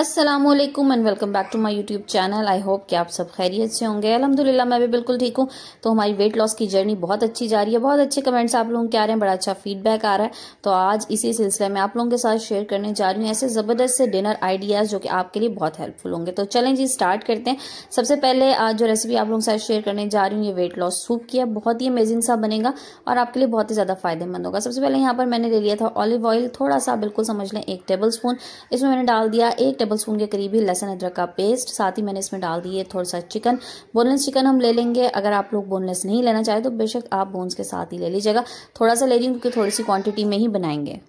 Aslam and welcome back to my YouTube channel I hope कि आप सब खैरियत से होंगे अलहमदिल्ला मैं भी बिल्कुल ठीक हूँ तो हमारी वेट लॉस की जर्नी बहुत अच्छी जा रही है बहुत अच्छे कमेंट्स आप लोगों के आ रहे हैं बड़ा अच्छा फीडबैक आ रहा है तो आज इसी सिलसिले में आप लोगों के साथ शेयर करने जा रही हूँ ऐसे ज़बरदस्त से डिनर आइडियाज़ जो कि आपके लिए बहुत हेल्पफुल होंगे तो चलें जी स्टार्ट करते हैं सबसे पहले आज जो रेसिपी आप लोगों के साथ शेयर करने जा रही हूँ ये वेट लॉस सूप की है बहुत ही अमेजिंग सा बनेगा और आपके लिए बहुत ही ज़्यादा फायदेमंद होगा सबसे पहले यहाँ पर मैंने ले लिया था ऑलिव ऑयल थोड़ा सा बिल्कुल समझ लें एक टेबल स्पून इसमें मैंने डाल दिया एक टेबल स्पून के करीब ही लहसन अदरक का पेस्ट साथ ही मैंने इसमें डाल दी है थोड़ा सा चिकन बोनलेस चिकन हम ले लेंगे अगर आप लोग बोनलेस नहीं लेना चाहें तो बेशक आप बोन्स के साथ ही ले लीजिएगा थोड़ा सा ले लीजिए क्योंकि थोड़ी सी क्वांटिटी में ही बनाएंगे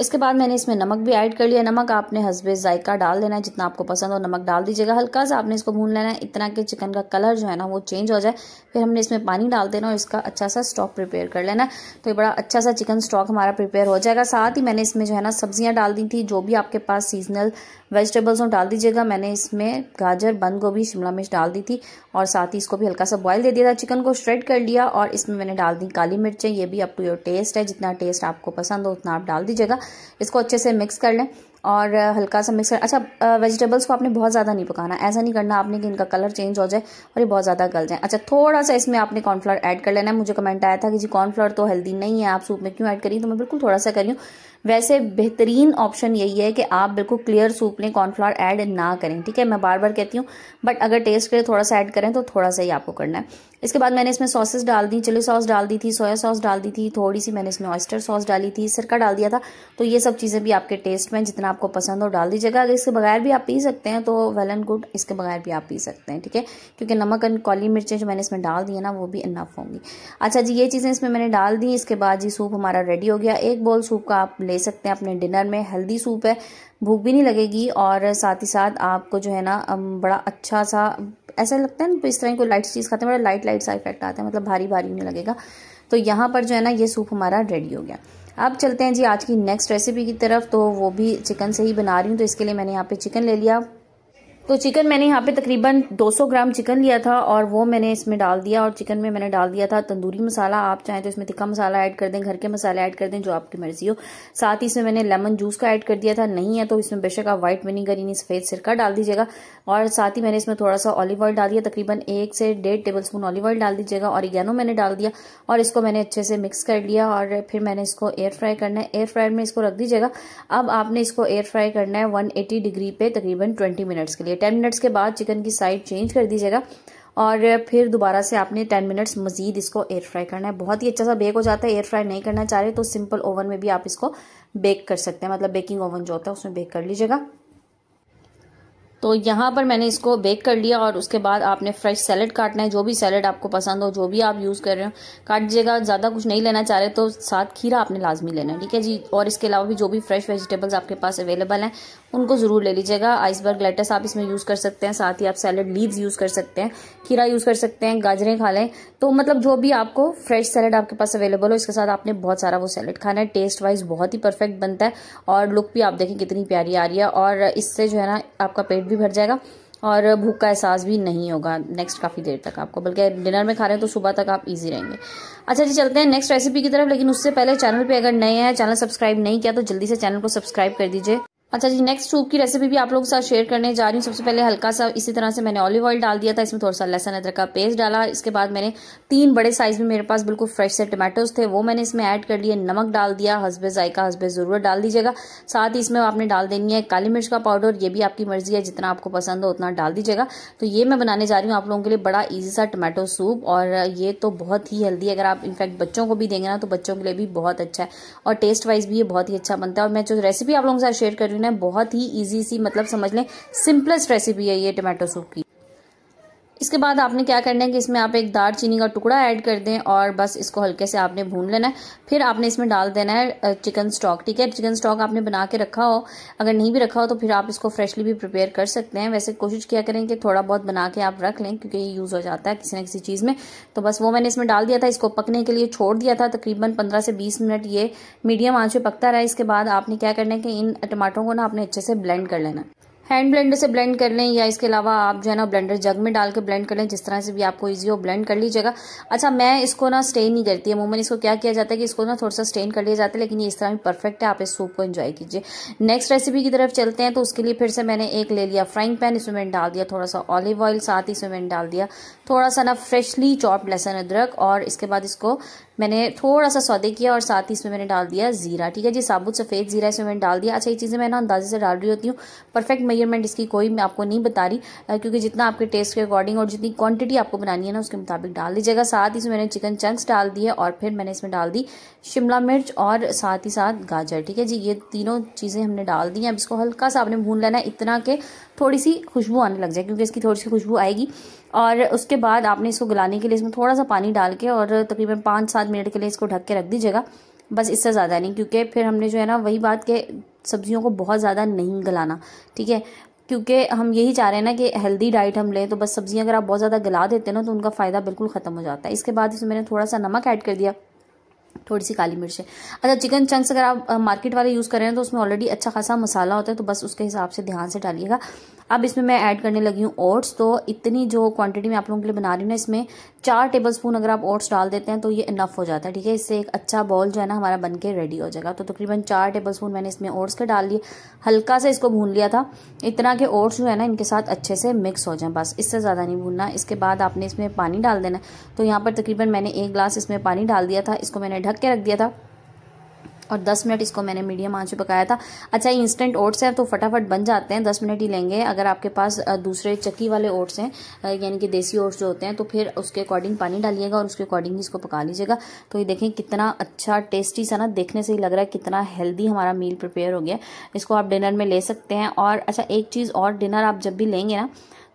इसके बाद मैंने इसमें नमक भी ऐड कर लिया नमक आपने हसबे जायका डाल देना है जितना आपको पसंद हो नमक डाल दीजिएगा हल्का सा आपने इसको भून लेना है इतना कि चिकन का कलर जो है ना वो चेंज हो जाए फिर हमने इसमें पानी डाल देना और इसका अच्छा सा स्टॉक प्रिपेयर कर लेना तो ये बड़ा अच्छा सा चिकन स्टॉक हमारा प्रिपेयर हो जाएगा साथ ही मैंने इसमें जो है ना सब्जियाँ डाल दी थी जो भी आपके पास सीजनल वेजिटेबल्स हो डाल दीजिएगा मैंने इसमें गाजर बंद गोभी शिमला मिर्च डाल दी थी और साथ ही इसको भी हल्का सा बॉयल दे दिया था चिकन को स्ट्रेड कर लिया और इसमें मैंने डाल दी काली मिर्चें ये भी अप टू योर टेस्ट है जितना टेस्ट आपको पसंद हो उतना आप डाल दीजिएगा इसको अच्छे से मिक्स कर लें और हल्का सा मिक्सर अच्छा वेजिटेबल्स को आपने बहुत ज़्यादा नहीं पकाना ऐसा नहीं करना आपने कि इनका कलर चेंज हो जाए और ये बहुत ज़्यादा गल जाए अच्छा थोड़ा सा इसमें आपने कॉर्नफ्लावर ऐड कर लेना है मुझे कमेंट आया था कि जी कॉर्नफ्लावर तो हेल्दी नहीं है आप सूप में क्यों ऐड करी तो मैं बिल्कुल थोड़ा सा करी हूँ वैसे बेहतरीन ऑप्शन यही है कि आप बिल्कुल क्लियर सूप में कॉर्नफ्लावर ऐड ना करें ठीक है मैं बार बार कहती हूँ बट अगर टेस्ट करें थोड़ा सा ऐड करें तो थोड़ा सा ही आपको करना है इसके बाद मैंने इसमें सॉसेस डाल दी चिली सॉस डाल दी थी सोया सॉस डाल दी थी थोड़ी सी मैंने इसमें ऑयस्टर सॉस डाली थी सिरका डाल दिया था तो ये सब चीज़ें भी आपके टेस्ट में जितना आप आपको पसंद हो डाल दीजिएगा अगर इसके बगैर भी आप पी सकते हैं तो वेल एंड गुड इसके बगैर भी आप पी सकते हैं ठीक है क्योंकि नमक एंड काली मिर्चें जो मैंने इसमें डाल दी है ना वो भी इनफ होंगी अच्छा जी ये चीज़ें इसमें मैंने डाल दी इसके बाद जी सूप हमारा रेडी हो गया एक बॉल सूप का आप ले सकते हैं अपने डिनर में हेल्दी सूप है भूख भी नहीं लगेगी और साथ ही साथ आपको जो है ना बड़ा अच्छा सा ऐसा लगता है ना इस तरह कोई लाइट चीज़ खाते हैं बड़ा लाइट लाइट सा इफेक्ट आता है मतलब भारी भारी नहीं लगेगा तो यहाँ पर जो है ना ये सूप हमारा रेडी हो गया अब चलते हैं जी आज की नेक्स्ट रेसिपी की तरफ तो वो भी चिकन से ही बना रही हूँ तो इसके लिए मैंने यहाँ पे चिकन ले लिया तो चिकन मैंने यहाँ पे तकरीबन 200 ग्राम चिकन लिया था और वो मैंने इसमें डाल दिया और चिकन में मैंने डाल दिया था तंदूरी मसाला आप चाहें तो इसमें तिखा मसाला ऐड कर दें घर के मसाले ऐड कर दें जो आपकी मर्जी हो साथ ही इसमें मैंने लेमन जूस का ऐड कर दिया था नहीं है तो इसमें बेशक आप व्हाइट विनीगर यानी सफ़ेद सिरका डाल दीजिएगा और साथ ही मैंने इसमें थोड़ा सा ऑलिव ऑयल डाल दिया तकरीबन एक से डेढ़ टेबल स्पून ऑलिव ऑयल डाल दीजिएगा और इगैनो मैंने डाल दिया और इसको मैंने अच्छे से मिक्स कर लिया और फिर मैंने इसको एयर फ्राई करना है एयर फ्रायर में इसको रख दीजिएगा अब आपने इसको एयर फ्राई करना है वन डिग्री पे तकरीबन ट्वेंटी मिनट्स के लिए टेन मिनट्स के बाद चिकन की साइड चेंज कर दीजिएगा और फिर दोबारा से आपने टेन मिनट्स मज़ीद इसको एयर फ्राई करना है बहुत ही अच्छा सा बेक हो जाता है एयर फ्राई नहीं करना चाह रहे तो सिंपल ओवन में भी आप इसको बेक कर सकते हैं मतलब बेकिंग ओवन जो होता है उसमें बेक कर लीजिएगा तो यहाँ पर मैंने इसको बेक कर लिया और उसके बाद आपने फ्रेश सैलड काटना है जो भी सैलड आपको पसंद हो जो भी आप यूज़ कर रहे हो काट दीजिएगा ज़्यादा कुछ नहीं लेना चाह रहे तो साथ खीरा आपने लाजमी लेना है ठीक है जी और इसके अलावा भी जो भी फ्रेश वेजिटेबल्स आपके पास अवेलेबल हैं उनको ज़रूर ले लीजिएगा आइसबर्ग लेटस आप इसमें यूज़ कर सकते हैं साथ ही आप सैलड लीव्स यूज़ कर सकते हैं खीरा यूज़ कर सकते हैं गाजरें खा लें तो मतलब जो भी आपको फ्रेश सैलड आपके पास अवेलेबल हो इसके साथ आपने बहुत सारा वो सैलड खाना है टेस्ट वाइज बहुत ही परफेक्ट बनता है और लुक भी आप देखें कितनी प्यारी आ रही है और इससे जो है ना आपका पेट भी भर जाएगा और भूख का एहसास भी नहीं होगा नेक्स्ट काफ़ी देर तक आपको बल्कि डिनर में खा रहे हैं तो सुबह तक आप इजी रहेंगे अच्छा जी चलते हैं नेक्स्ट रेसिपी की तरफ लेकिन उससे पहले चैनल पे अगर नए हैं चैनल सब्सक्राइब नहीं किया तो जल्दी से चैनल को सब्सक्राइब कर दीजिए अच्छा जी नेक्स्ट सूप की रेसिपी भी आप लोगों के साथ शेयर करने जा रही हूँ सबसे पहले हल्का सा इसी तरह से मैंने ऑलिव ऑयल डाल दिया था इसमें थोड़ा सा लहसन अदरक का पेस्ट डाला इसके बाद मैंने तीन बड़े साइज में मेरे पास बिल्कुल फ्रेश से टमाटोज थे वो मैंने इसमें ऐड कर लिए नमक डाल दिया हसबे जायका हसबे ज़रूरत डाल दीजिएगा साथ ही इसमें आपने डाल देनी है काली मिर्च का पाउडर ये भी आपकी मर्जी है जितना आपको पसंद हो उतना डाल दीजिएगा तो ये मैं बनाने जा रही हूँ आप लोगों के लिए बड़ा ईजी सा टमाटो सूप और ये तो बहुत ही हेल्दी है अगर आप इनफैक्ट बच्चों को भी देंगे ना तो बच्चों के लिए भी बहुत अच्छा है और टेस्ट वाइज भी ये बहुत ही अच्छा बनता है और मैं जो रेसिपी आप लोगों के साथ शेयर कर रही है बहुत ही ईजी सी मतलब समझ लें सिंपलेस्ट रेसिपी है ये टमाटो सूप की इसके बाद आपने क्या करना है कि इसमें आप एक दार चीनी का टुकड़ा ऐड कर दें और बस इसको हल्के से आपने भून लेना है फिर आपने इसमें डाल देना है चिकन स्टॉक ठीक है चिकन स्टॉक आपने बना के रखा हो अगर नहीं भी रखा हो तो फिर आप इसको फ्रेशली भी प्रिपेयर कर सकते हैं वैसे कोशिश किया करें कि थोड़ा बहुत बना के आप रख लें क्योंकि ये यूज़ हो जाता है किसी ना किसी चीज़ में तो बस वो मैंने इसमें डाल दिया था इसको पकने के लिए छोड़ दिया था तकरीबन पंद्रह से बीस मिनट ये मीडियम आँच पे पकता रहा इसके बाद आपने क्या करना है कि इन टमाटरों को ना आपने अच्छे से ब्लेंड कर लेना हैंड ब्लेंडर से ब्लेंड कर लें या इसके अलावा आप जो है ना ब्लेंडर जग में डाल के ब्लेंड कर लें जिस तरह से भी आपको ईजी हो ब्लेंड कर लीजिएगा अच्छा मैं इसको ना स्टेन नहीं करती है अमूमन इसको क्या किया जाता है कि इसको ना थोड़ा सा स्टेन कर लिया जाता है लेकिन ये इस तरह भी परफेक्ट है आप इस सूप को इन्जॉय कीजिए नेक्स्ट रेसिपी की तरफ चलते हैं तो उसके लिए फिर से मैंने एक ले लिया फ्राइंग पैन इसमें मैंने डाल दिया थोड़ा सा ऑलिव ऑयल साथ ही इसमें मैंने डाल दिया थोड़ा सा ना फ्रेशली चॉप्ड लहसन अदरक और इसके बाद इसको मैंने थोड़ा सा सौदे किया और साथ ही इसमें मैंने डाल दिया जीरा ठीक है जी साबुत सफ़ेद जीरा इसमें मैंने डाल दिया अच्छा ये चीज़ें मैं ना अंदाजे से डाल रही होती हूँ परफेक्ट मेजरमेंट इसकी कोई मैं आपको नहीं बता रही क्योंकि जितना आपके टेस्ट के अकॉर्डिंग और जितनी क्वांटिटी आपको बनानी है ना उसके मुताबिक डाल दीजिएगा साथ ही इसमें मैंने चिकन चंक्स डाल दिए और फिर मैंने इसमें डाल दी शिमला मिर्च और साथ ही साथ गाजर ठीक है जी ये तीनों चीज़ें हमने डाल दी हैं अब इसको हल्का सा आपने भून लेना है इतना कि थोड़ी सी खुशबू आने लग जाए क्योंकि इसकी थोड़ी सी खुशबू आएगी और उसके बाद आपने इसको गलाने के लिए इसमें थोड़ा सा पानी डाल के और तकरीबन पाँच सात मिनट के लिए इसको ढक के रख दीजिएगा बस इससे ज़्यादा नहीं क्योंकि फिर हमने जो है ना वही बात के सब्जियों को बहुत ज़्यादा नहीं गलाना ठीक है क्योंकि हम यही चाह रहे हैं ना कि हेल्दी डाइट हम लें तो बस सब्जियां अगर आप बहुत ज़्यादा गला देते हैं ना तो उनका फ़ायदा बिल्कुल ख़त्म हो जाता है इसके बाद इसमें मैंने थोड़ा सा नमक ऐड कर दिया थोड़ी सी काली मिर्च है अच्छा चिकन चंक्स अगर आप मार्केट वाले यूज़ कर रहे हैं तो उसमें ऑलरेडी अच्छा खासा मसाला होता है तो बस उसके हिसाब से ध्यान से डालिएगा अब इसमें मैं ऐड करने लगी हूँ ओट्स तो इतनी जो क्वांटिटी मैं आप लोगों के लिए बना रही हूँ ना इसमें चार टेबल स्पून अगर आप ओट्स डाल देते हैं तो ये इनफ हो जाता है ठीक है इससे एक अच्छा बॉल जो है ना हमारा बन के रेडी हो जाएगा तो तकरीबन चार टेबल स्पून मैंने इसमें ओट्स के डाल लिए हल्का सा इसको भून लिया था इतना के ओट्स जो है ना इनके साथ अच्छे से मिक्स हो जाए बस इससे ज़्यादा नहीं भूनना इसके बाद आपने इसमें पानी डाल देना तो यहाँ पर तकरीबन मैंने एक ग्लास इसमें पानी डाल दिया था इसको मैंने ढक के रख दिया था और 10 मिनट इसको मैंने मीडियम आंच पे पकाया था अच्छा इंस्टेंट ओट्स है तो फटाफट बन जाते हैं 10 मिनट ही लेंगे अगर आपके पास दूसरे चक्की वाले ओट्स हैं यानी कि देसी ओट्स जो होते हैं तो फिर उसके अकॉर्डिंग पानी डालिएगा और उसके अकॉर्डिंग ही इसको पका लीजिएगा तो ये देखें कितना अच्छा टेस्टी सा ना देखने से ही लग रहा है कितना हेल्दी हमारा मील प्रिपेयर हो गया इसको आप डिनर में ले सकते हैं और अच्छा एक चीज़ और डिनर आप जब भी लेंगे ना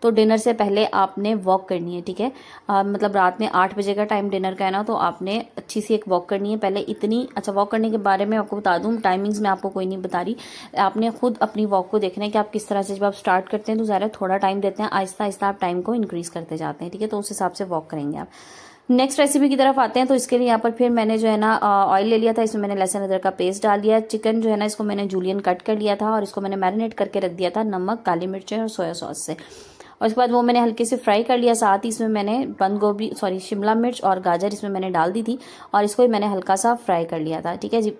तो डिनर से पहले आपने वॉक करनी है ठीक है मतलब रात में आठ बजे का टाइम डिनर का है ना तो आपने अच्छी सी एक वॉक करनी है पहले इतनी अच्छा वॉक करने के बारे में आपको बता दूँ टाइमिंग्स में आपको कोई नहीं बता रही आपने खुद अपनी वॉक को देखना है कि आप किस तरह से जब आप स्टार्ट करते हैं तो ज़्यादा थोड़ा टाइम देते हैं आहिस्ता आहिस्ता आप टाइम को इंक्रीज़ करते जाते हैं ठीक है तो उस हिसाब से वॉक करेंगे आप नेक्स्ट रेसिपी की तरफ आते हैं तो इसके लिए यहाँ पर फिर मैंने जो है ना ऑयल ले लिया था इसमें मैंने लहसुन अदरक का पेस्ट डाल दिया चिकन जो है ना इसको मैंने जूलियन कट कर लिया था और इसको मैंने मैरिनेट करके रख दिया था नमक काली मिर्चें और सोया सॉस से और उसके बाद वो मैंने हल्के से फ्राई कर लिया साथ ही इसमें मैंने बंद गोभी सॉरी शिमला मिर्च और गाजर इसमें मैंने डाल दी थी और इसको मैंने हल्का सा फ्राई कर लिया था ठीक है जी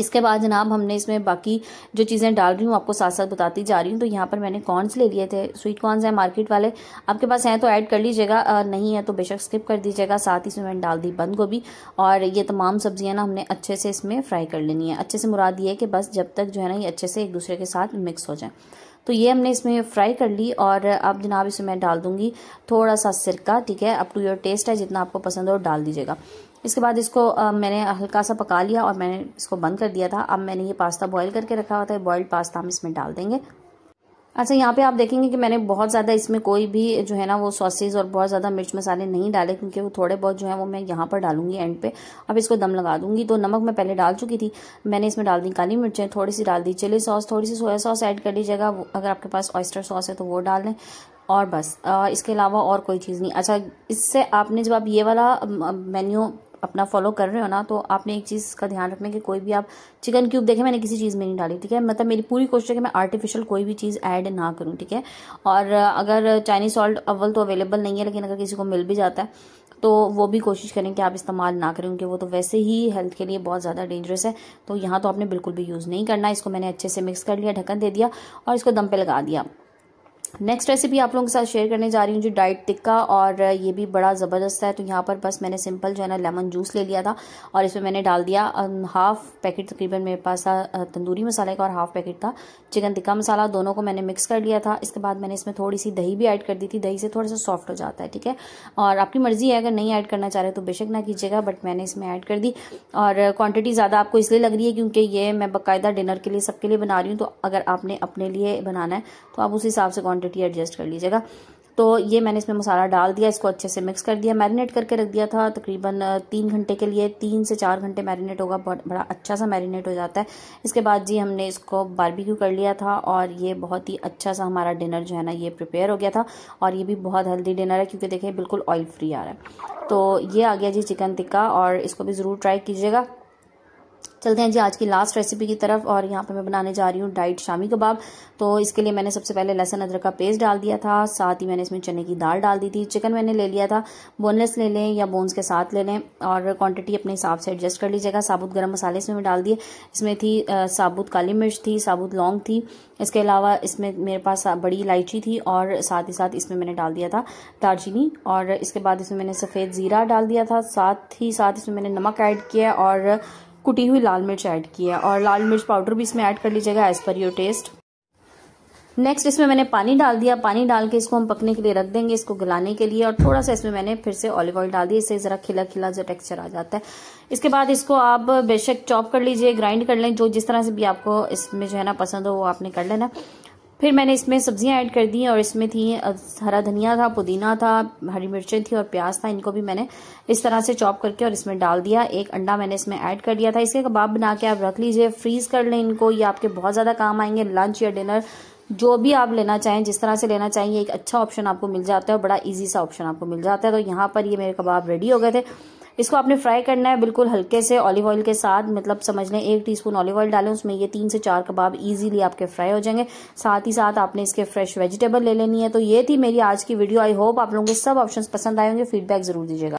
इसके बाद जनाब हमने इसमें बाकी जो चीज़ें डाल रही हूँ आपको साथ साथ बताती जा रही हूँ तो यहाँ पर मैंने कॉर्नस ले लिए थे स्वीट कॉर्नस हैं मार्केट वाले आपके पास हैं तो ऐड कर लीजिएगा नहीं है तो बेशक स्किप कर दीजिएगा साथ ही इसमें मैंने डाल दी बंद गोभी और ये तमाम सब्जियाँ ना हमने अच्छे से इसमें फ्राई कर लेनी है अच्छे से मुराद ये है कि बस जब तक जो है ना ये अच्छे से एक दूसरे के साथ मिक्स हो जाए तो ये हमने इसमें फ्राई कर ली और अब जनाब इसमें मैं डाल दूंगी थोड़ा सा सिरका ठीक है अप टू योर टेस्ट है जितना आपको पसंद हो डाल दीजिएगा इसके बाद इसको आ, मैंने हल्का सा पका लिया और मैंने इसको बंद कर दिया था अब मैंने ये पास्ता बॉईल करके रखा हुआ था बॉयल्ड पास्ता हम इसमें डाल देंगे अच्छा यहाँ पे आप देखेंगे कि मैंने बहुत ज़्यादा इसमें कोई भी जो है ना वो सॉसेज और बहुत ज़्यादा मिर्च मसाले नहीं डाले क्योंकि वो थोड़े बहुत जो है वो मैं यहाँ पर डालूंगी एंड पे अब इसको दम लगा दूंगी तो नमक मैं पहले डाल चुकी थी मैंने इसमें डाल दी काली मिर्चें थोड़ी सी डाल दी चिली सॉस थोड़ी सी सोया सॉस ऐड कर लीजिएगा अगर आपके पास ऑयस्टर सॉस है तो वो डाल लें और बस इसके अलावा और कोई चीज़ नहीं अच्छा इससे आपने जब आप ये वाला मेन्यू अपना फॉलो कर रहे हो ना तो आपने एक चीज़ का ध्यान रखना कि कोई भी आप चिकन क्यूब देखें मैंने किसी चीज़ में नहीं डाली ठीक है मतलब मेरी पूरी कोशिश है कि मैं आर्टिफिशियल कोई भी चीज़ ऐड ना करूँ ठीक है और अगर चाइनीज़ सॉल्ट अव्वल तो अवेलेबल नहीं है लेकिन अगर किसी को मिल भी जाता है तो वो भी कोशिश करें कि आप इस्तेमाल ना करें क्योंकि वो तो वैसे ही हेल्थ के लिए बहुत ज़्यादा डेंजरस है तो यहाँ तो आपने बिल्कुल भी यूज़ नहीं करना इसको मैंने अच्छे से मिक्स कर लिया ढक्कन दे दिया और इसको दम पे लगा दिया नेक्स्ट रेसिपी आप लोगों के साथ शेयर करने जा रही हूँ जो डाइट टिक्का और ये भी बड़ा ज़बरदस्त है तो यहाँ पर बस मैंने सिंपल जो है ना लेमन जूस ले लिया था और इसमें मैंने डाल दिया हाफ पैकेट तकरीबन मेरे पास था तंदूरी मसाले का और हाफ पैकेट था चिकन टिक्का मसाला दोनों को मैंने मिक्स कर लिया था इसके बाद मैंने इसमें थोड़ी सी दही भी ऐड कर दी थी दही से थोड़ा सा सॉफ्ट हो जाता है ठीक है और आपकी मर्ज़ी है अगर नहीं ऐड करना चाह रहे तो बेशक ना कीजिएगा बट मैंने इसमें ऐड कर दी और क्वान्टिटी ज़्यादा आपको इसलिए लग रही है क्योंकि ये मैं बाकायदा डिनर के लिए सबके लिए बना रही हूँ तो अगर आपने अपने लिए बनाना है तो आप उस हिसाब से क्वान्टिटी क्वांटिटी एडजस्ट कर लीजिएगा तो ये मैंने इसमें मसाला डाल दिया इसको अच्छे से मिक्स कर दिया मैरिनेट करके रख दिया था तकरीबन तीन घंटे के लिए तीन से चार घंटे मैरिनेट होगा बड़ा अच्छा सा मैरिनेट हो जाता है इसके बाद जी हमने इसको बारबेक्यू कर लिया था और ये बहुत ही अच्छा सा हमारा डिनर जो है ना ये प्रिपेयर हो गया था और ये भी बहुत हेल्दी डिनर है क्योंकि देखिए बिल्कुल ऑयल फ्री आ रहा है तो ये आ गया जी चिकन टिक्का और इसको भी ज़रूर ट्राई कीजिएगा चलते हैं जी आज की लास्ट रेसिपी की तरफ और यहाँ पे मैं बनाने जा रही हूँ डाइट शामी कबाब तो इसके लिए मैंने सबसे पहले लहसन अदरक का पेस्ट डाल दिया था साथ ही मैंने इसमें चने की दाल डाल दी थी चिकन मैंने ले लिया था बोनलेस ले लें या बोन्स के साथ ले लें और क्वान्टिटी अपने हिसाब से एडजस्ट कर लीजिएगा साबुत गर्म मसाले इसमें डाल दिए इसमें थी साबुत काली मिर्च थी साबुत लौंग थी इसके अलावा इसमें मेरे पास बड़ी इलायची थी और साथ ही साथ इसमें मैंने डाल दिया था दालचीनी और इसके बाद इसमें मैंने सफ़ेद ज़ीरा डाल दिया था साथ ही साथ इसमें मैंने नमक ऐड किया और कुटी हुई लाल मिर्च ऐड की है और लाल मिर्च पाउडर भी इसमें ऐड कर लीजिएगा as per your test next इसमें मैंने पानी डाल दिया पानी डाल के इसको हम पकने के लिए रख देंगे इसको गलाने के लिए और थोड़ा सा इसमें मैंने फिर से ऑलिव ऑयल डाल दिया इससे ज़रा खिला खिला जो टेक्सचर आ जाता है इसके बाद इसको आप बेशक चॉप कर लीजिए ग्राइंड कर लें जो जिस तरह से भी आपको इसमें जो है ना पसंद हो वो आपने कर लेना फिर मैंने इसमें सब्जियां ऐड कर दी और इसमें थी हरा धनिया था पुदीना था हरी मिर्चें थी और प्याज था इनको भी मैंने इस तरह से चॉप करके और इसमें डाल दिया एक अंडा मैंने इसमें ऐड कर दिया था इसके कबाब बना के आप रख लीजिए फ्रीज़ कर लें इनको ये आपके बहुत ज़्यादा काम आएंगे लंच या डिनर जो भी आप लेना चाहें जिस तरह से लेना चाहें एक अच्छा ऑप्शन आपको मिल जाता है और बड़ा ईजी सा ऑप्शन आपको मिल जाता है तो यहाँ पर ये मेरे कबाब रेडी हो गए थे इसको आपने फ्राई करना है बिल्कुल हल्के से ऑलिव ऑयल के साथ मतलब समझ लें एक स्पून ऑलिव ऑयल डालें उसमें ये तीन से चार कबाब ईजिली आपके फ्राई हो जाएंगे साथ ही साथ आपने इसके फ्रेश वेजिटेबल ले लेनी है तो ये थी मेरी आज की वीडियो आई होप आप लोगों के सब ऑप्शन पसंद आएंगे फीडबैक जरूर दीजिएगा